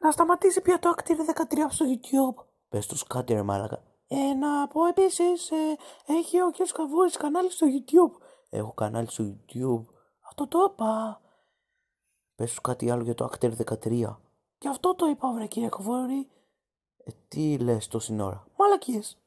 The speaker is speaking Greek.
να σταματήσει πια το ακτήρι 13 στο YouTube. Πες τους κάτι ρε μάλακα. Ε, να πω επίσης, ε, έχει ο κ. Καβούρης κανάλι στο YouTube. Έχω κανάλι στο YouTube. Αυτό το είπα. Πες τους κάτι άλλο για το Actor 13. Και αυτό το είπα βρε κύριε Καβούρη. Ε, τι λες τόση ώρα. Μαλακίες.